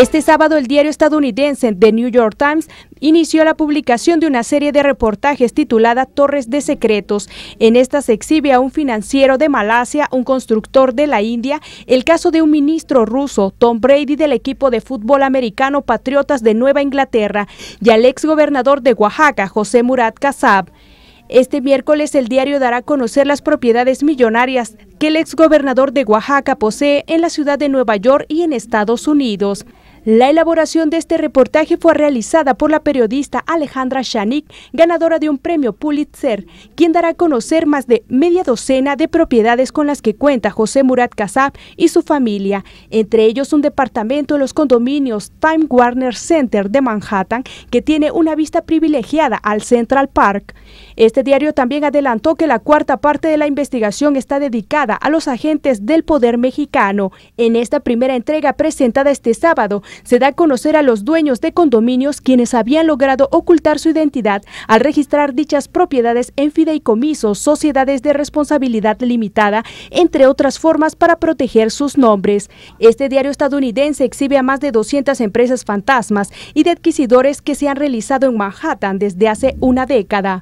Este sábado el diario estadounidense The New York Times inició la publicación de una serie de reportajes titulada Torres de Secretos. En esta se exhibe a un financiero de Malasia, un constructor de la India, el caso de un ministro ruso, Tom Brady del equipo de fútbol americano Patriotas de Nueva Inglaterra y al ex gobernador de Oaxaca, José Murat Kassab. Este miércoles el diario dará a conocer las propiedades millonarias que el exgobernador de Oaxaca posee en la ciudad de Nueva York y en Estados Unidos. La elaboración de este reportaje fue realizada por la periodista Alejandra Shanik, ganadora de un premio Pulitzer, quien dará a conocer más de media docena de propiedades con las que cuenta José Murat Casab y su familia, entre ellos un departamento en los condominios Time Warner Center de Manhattan, que tiene una vista privilegiada al Central Park. Este diario también adelantó que la cuarta parte de la investigación está dedicada a los agentes del poder mexicano. En esta primera entrega presentada este sábado, se da a conocer a los dueños de condominios quienes habían logrado ocultar su identidad al registrar dichas propiedades en fideicomisos, sociedades de responsabilidad limitada, entre otras formas para proteger sus nombres. Este diario estadounidense exhibe a más de 200 empresas fantasmas y de adquisidores que se han realizado en Manhattan desde hace una década.